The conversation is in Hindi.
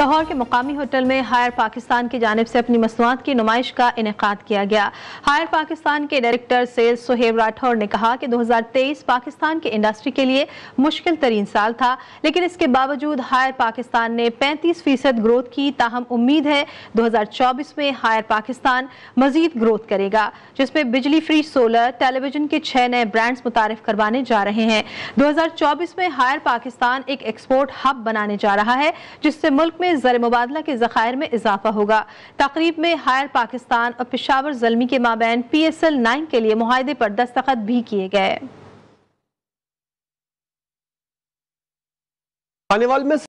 लाहौर के मुकामी होटल में हायर पाकिस्तान की जानब से अपनी मसनूआत की नुमाइश का इनका किया गया हायर पाकिस्तान के डायरेक्टर सेल सुहेब राठौर ने कहा कि 2023 पाकिस्तान के इंडस्ट्री के लिए मुश्किल तरीन साल था लेकिन इसके बावजूद हायर पाकिस्तान ने 35 फीसद ग्रोथ की ताहम उम्मीद है 2024 में हायर पाकिस्तान मजीद ग्रोथ करेगा जिसमें बिजली फ्री सोलर टेलीविजन के छः नए ब्रांड्स मुतारफ करवाने जा रहे हैं दो में हायर पाकिस्तान एक एक्सपोर्ट हब बनाने जा रहा है जिससे मुल्क में में जर मुबादला के जखायर में इजाफा होगा तकरीब में हायर पाकिस्तान और पिशावर जलमी के माबेन पी एस एल नाइन के लिए माहदे पर दस्तखत भी किए गए